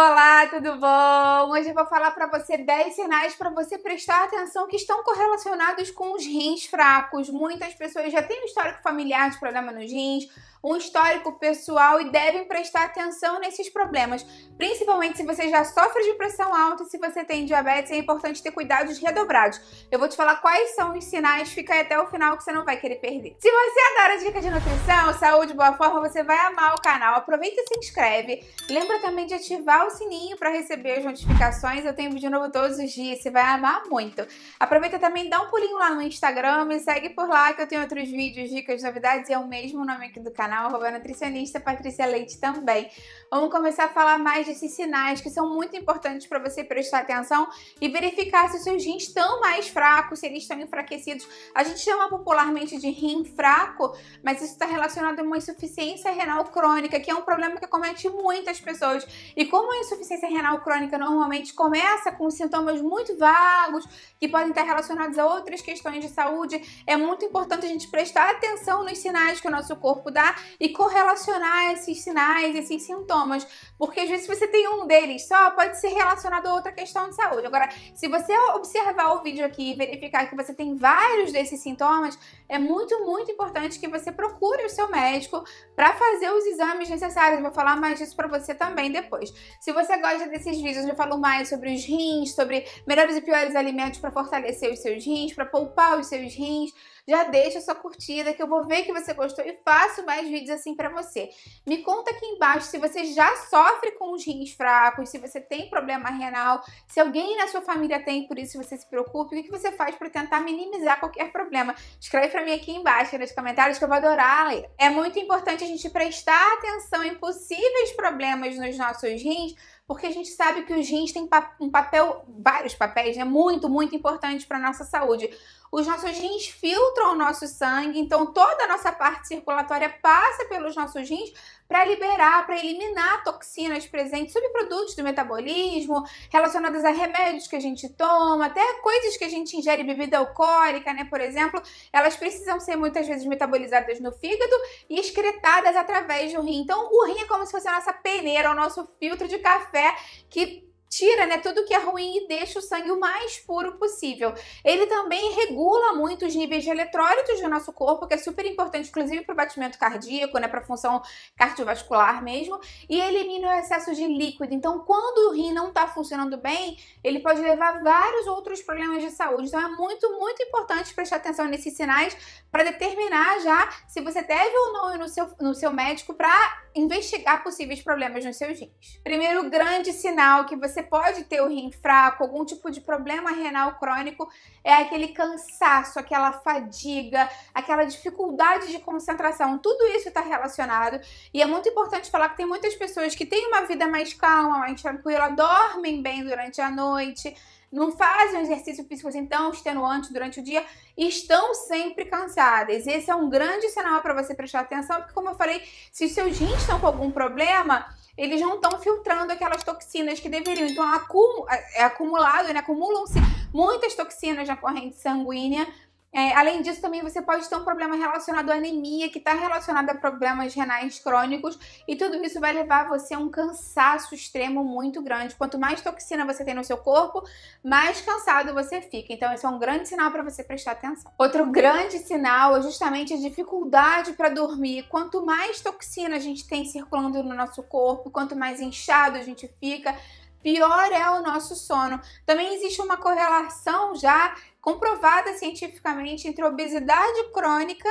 Olá, tudo bom? Hoje eu vou falar para você 10 sinais para você prestar atenção que estão correlacionados com os rins fracos. Muitas pessoas já têm um histórico familiar de problema nos rins, um histórico pessoal e devem prestar atenção nesses problemas. Principalmente se você já sofre de pressão alta e se você tem diabetes, é importante ter cuidados redobrados. Eu vou te falar quais são os sinais, fica aí até o final que você não vai querer perder. Se você adora dicas de nutrição, saúde, boa forma, você vai amar o canal. Aproveita e se inscreve. Lembra também de ativar o sininho para receber as notificações. Eu tenho vídeo novo todos os dias, você vai amar muito. Aproveita também, dá um pulinho lá no Instagram, me segue por lá que eu tenho outros vídeos, dicas, novidades. E é o mesmo nome aqui do canal, arroba nutricionista Patrícia Leite também. Vamos começar a falar mais desses sinais que são muito importantes para você prestar atenção e verificar se os seus rins estão mais fracos, se eles estão enfraquecidos. A gente chama popularmente de rim fraco, mas isso está relacionado a uma insuficiência renal crônica, que é um problema que comete muitas pessoas. E como a insuficiência renal crônica normalmente começa com sintomas muito vagos, que podem estar relacionados a outras questões de saúde. É muito importante a gente prestar atenção nos sinais que o nosso corpo dá e correlacionar esses sinais, esses sintomas, porque às vezes se você tem um deles só, pode ser relacionado a outra questão de saúde. Agora, se você observar o vídeo aqui e verificar que você tem vários desses sintomas, é muito, muito importante que você procure o seu médico para fazer os exames necessários. Eu vou falar mais disso para você também depois. Se você gosta desses vídeos, eu já falo mais sobre os rins, sobre melhores e piores alimentos para fortalecer os seus rins, para poupar os seus rins, já deixa sua curtida que eu vou ver que você gostou e faço mais vídeos assim para você. Me conta aqui embaixo se você já sofre com os rins fracos, se você tem problema renal, se alguém na sua família tem, por isso você se preocupe, o que você faz para tentar minimizar qualquer problema. Escreve para mim aqui embaixo nos comentários que eu vou adorar ler. É muito importante a gente prestar atenção em possíveis problemas nos nossos rins rins, porque a gente sabe que os rins têm um papel, vários papéis, né? Muito, muito importante para a nossa saúde. Os nossos rins filtram o nosso sangue, então toda a nossa parte circulatória passa pelos nossos rins para liberar, para eliminar toxinas presentes, subprodutos do metabolismo, relacionadas a remédios que a gente toma, até coisas que a gente ingere, bebida alcoólica, né, por exemplo, elas precisam ser muitas vezes metabolizadas no fígado e excretadas através do rim. Então, o rim é como se fosse a nossa peneira, o nosso filtro de café que tira né, tudo que é ruim e deixa o sangue o mais puro possível. Ele também regula muito os níveis de eletrólitos do nosso corpo, que é super importante, inclusive para o batimento cardíaco, né, para a função cardiovascular mesmo, e elimina o excesso de líquido. Então, quando o rim não está funcionando bem, ele pode levar vários outros problemas de saúde. Então, é muito, muito importante prestar atenção nesses sinais para determinar já se você deve ou não ir no seu, no seu médico para investigar possíveis problemas nos seus rins. Primeiro grande sinal que você pode ter o rim fraco, algum tipo de problema renal crônico, é aquele cansaço, aquela fadiga, aquela dificuldade de concentração. Tudo isso está relacionado e é muito importante falar que tem muitas pessoas que têm uma vida mais calma, mais tranquila, dormem bem durante a noite não fazem um exercício físico assim tão extenuante durante o dia, estão sempre cansadas. Esse é um grande sinal para você prestar atenção, porque como eu falei, se os seus rins estão com algum problema, eles não estão filtrando aquelas toxinas que deveriam. Então, acum, é, é acumulado, né? acumulam-se muitas toxinas na corrente sanguínea é, além disso, também você pode ter um problema relacionado à anemia, que está relacionado a problemas renais crônicos, e tudo isso vai levar você a um cansaço extremo muito grande. Quanto mais toxina você tem no seu corpo, mais cansado você fica. Então, esse é um grande sinal para você prestar atenção. Outro grande sinal é justamente a dificuldade para dormir. Quanto mais toxina a gente tem circulando no nosso corpo, quanto mais inchado a gente fica, pior é o nosso sono. Também existe uma correlação já comprovada cientificamente entre obesidade crônica,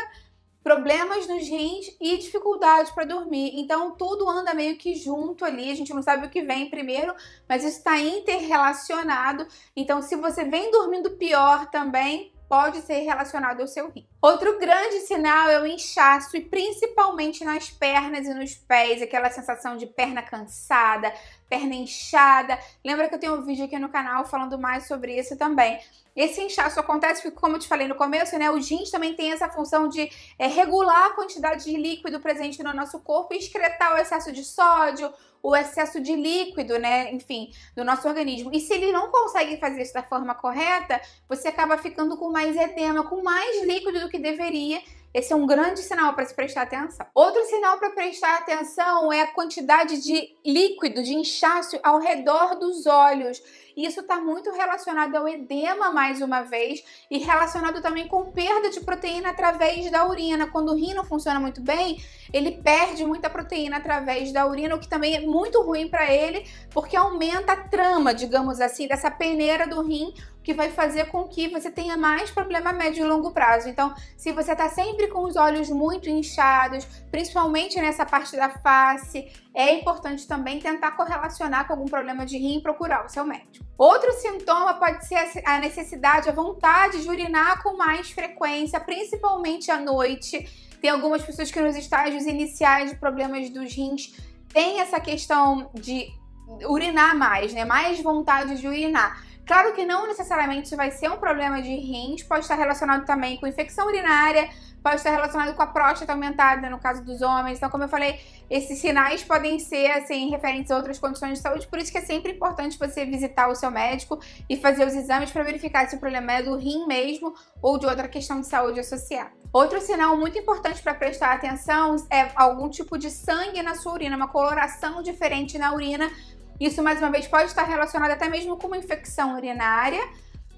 problemas nos rins e dificuldade para dormir. Então tudo anda meio que junto ali, a gente não sabe o que vem primeiro, mas isso está interrelacionado. Então se você vem dormindo pior também, pode ser relacionado ao seu rim. Outro grande sinal é o inchaço, e principalmente nas pernas e nos pés, aquela sensação de perna cansada, perna inchada. Lembra que eu tenho um vídeo aqui no canal falando mais sobre isso também. Esse inchaço acontece porque, como eu te falei no começo, né, o jeans também tem essa função de é, regular a quantidade de líquido presente no nosso corpo e excretar o excesso de sódio, o excesso de líquido, né, enfim, do nosso organismo. E se ele não consegue fazer isso da forma correta, você acaba ficando com mais edema, com mais líquido do que deveria. Esse é um grande sinal para se prestar atenção. Outro sinal para prestar atenção é a quantidade de líquido, de inchaço ao redor dos olhos. E isso está muito relacionado ao edema, mais uma vez, e relacionado também com perda de proteína através da urina. Quando o rim não funciona muito bem, ele perde muita proteína através da urina, o que também é muito ruim para ele, porque aumenta a trama, digamos assim, dessa peneira do rim, que vai fazer com que você tenha mais problema médio e longo prazo. Então, se você está sempre com os olhos muito inchados, principalmente nessa parte da face, é importante também tentar correlacionar com algum problema de rim e procurar o seu médico. Outro sintoma pode ser a necessidade, a vontade de urinar com mais frequência, principalmente à noite. Tem algumas pessoas que nos estágios iniciais de problemas dos rins têm essa questão de urinar mais, né? Mais vontade de urinar. Claro que não necessariamente vai ser um problema de rins, pode estar relacionado também com infecção urinária, pode estar relacionado com a próstata aumentada, no caso dos homens. Então, como eu falei, esses sinais podem ser, assim, referentes a outras condições de saúde, por isso que é sempre importante você visitar o seu médico e fazer os exames para verificar se o problema é do rim mesmo ou de outra questão de saúde associada. Outro sinal muito importante para prestar atenção é algum tipo de sangue na sua urina, uma coloração diferente na urina, isso, mais uma vez, pode estar relacionado até mesmo com uma infecção urinária,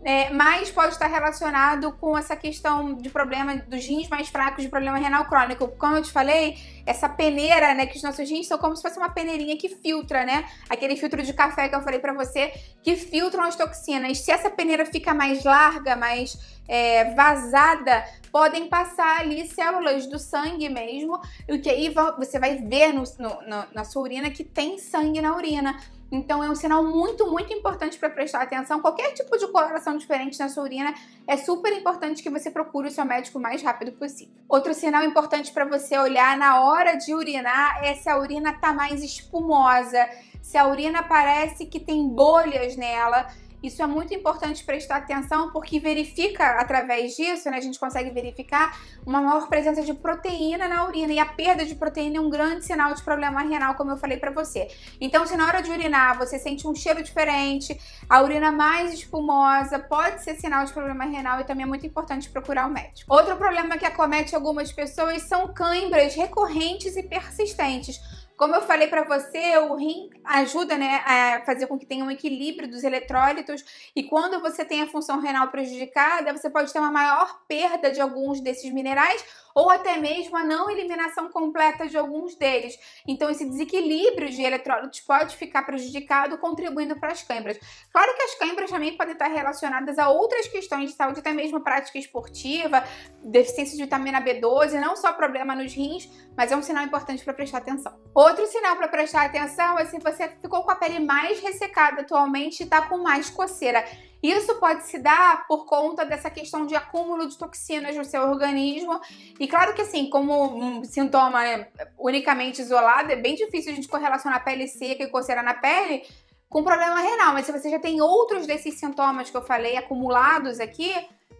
é, mas pode estar relacionado com essa questão de problema dos rins mais fracos, de problema renal crônico. Como eu te falei, essa peneira, né, que os nossos rins são como se fosse uma peneirinha que filtra, né? Aquele filtro de café que eu falei para você, que filtram as toxinas. Se essa peneira fica mais larga, mais é, vazada podem passar ali células do sangue mesmo, e que aí você vai ver no, no, na sua urina que tem sangue na urina. Então é um sinal muito, muito importante para prestar atenção. Qualquer tipo de coloração diferente na sua urina é super importante que você procure o seu médico o mais rápido possível. Outro sinal importante para você olhar na hora de urinar é se a urina tá mais espumosa, se a urina parece que tem bolhas nela isso é muito importante prestar atenção porque verifica através disso, né, a gente consegue verificar uma maior presença de proteína na urina e a perda de proteína é um grande sinal de problema renal, como eu falei para você. Então, se na hora de urinar você sente um cheiro diferente, a urina mais espumosa, pode ser sinal de problema renal e também é muito importante procurar o um médico. Outro problema que acomete algumas pessoas são cãibras recorrentes e persistentes como eu falei para você, o rim ajuda né, a fazer com que tenha um equilíbrio dos eletrólitos e quando você tem a função renal prejudicada, você pode ter uma maior perda de alguns desses minerais ou até mesmo a não eliminação completa de alguns deles. Então, esse desequilíbrio de eletrólitos pode ficar prejudicado, contribuindo para as câimbras. Claro que as câimbras também podem estar relacionadas a outras questões de saúde, até mesmo prática esportiva, deficiência de vitamina B12, não só problema nos rins, mas é um sinal importante para prestar atenção. Outro sinal para prestar atenção é se você ficou com a pele mais ressecada atualmente e está com mais coceira. Isso pode se dar por conta dessa questão de acúmulo de toxinas no seu organismo. E claro que assim, como um sintoma é unicamente isolado, é bem difícil a gente correlacionar pele seca e coceira na pele com problema renal. Mas se você já tem outros desses sintomas que eu falei acumulados aqui,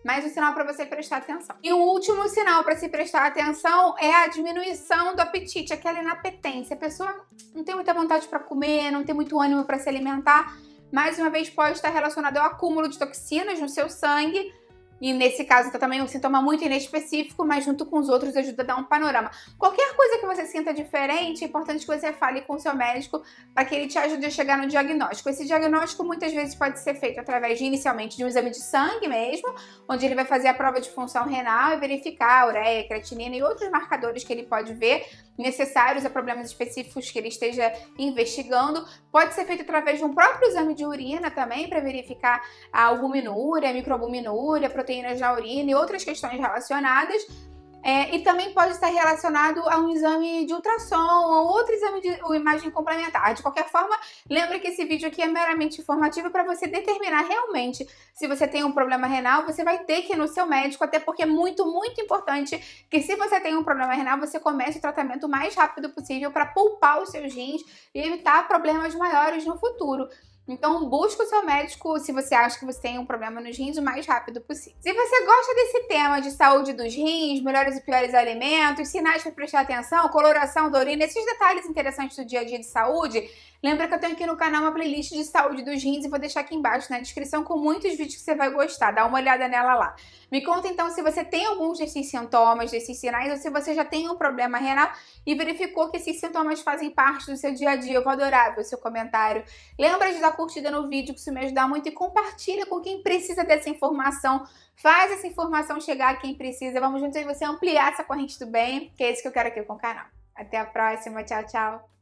mais um sinal para você prestar atenção. E o último sinal para se prestar atenção é a diminuição do apetite, aquela inapetência. A pessoa não tem muita vontade para comer, não tem muito ânimo para se alimentar mais uma vez pode estar relacionado ao acúmulo de toxinas no seu sangue, e nesse caso tá também um sintoma muito inespecífico, mas junto com os outros ajuda a dar um panorama. Qualquer coisa que você sinta diferente, é importante que você fale com o seu médico para que ele te ajude a chegar no diagnóstico. Esse diagnóstico muitas vezes pode ser feito através de, inicialmente de um exame de sangue mesmo, onde ele vai fazer a prova de função renal e verificar a ureia, creatinina e outros marcadores que ele pode ver necessários a problemas específicos que ele esteja investigando. Pode ser feito através de um próprio exame de urina também, para verificar a albuminúria, a microalbuminúria, proteínas da urina e outras questões relacionadas é, e também pode estar relacionado a um exame de ultrassom ou outro exame de ou imagem complementar. De qualquer forma, lembre que esse vídeo aqui é meramente informativo para você determinar realmente se você tem um problema renal, você vai ter que ir no seu médico, até porque é muito, muito importante que se você tem um problema renal, você comece o tratamento o mais rápido possível para poupar os seus rins e evitar problemas maiores no futuro. Então, busque o seu médico se você acha que você tem um problema nos rins o mais rápido possível. Se você gosta desse tema de saúde dos rins, melhores e piores alimentos, sinais para prestar atenção, coloração da urina, esses detalhes interessantes do dia a dia de saúde, Lembra que eu tenho aqui no canal uma playlist de saúde dos rins e vou deixar aqui embaixo na descrição com muitos vídeos que você vai gostar. Dá uma olhada nela lá. Me conta então se você tem alguns desses sintomas, desses sinais, ou se você já tem um problema renal e verificou que esses sintomas fazem parte do seu dia a dia. Eu vou adorar ver o seu comentário. Lembra de dar curtida no vídeo, que isso me ajuda muito, e compartilha com quem precisa dessa informação. Faz essa informação chegar a quem precisa. Vamos juntos aí você ampliar essa corrente do bem, que é isso que eu quero aqui com o canal. Até a próxima. Tchau, tchau.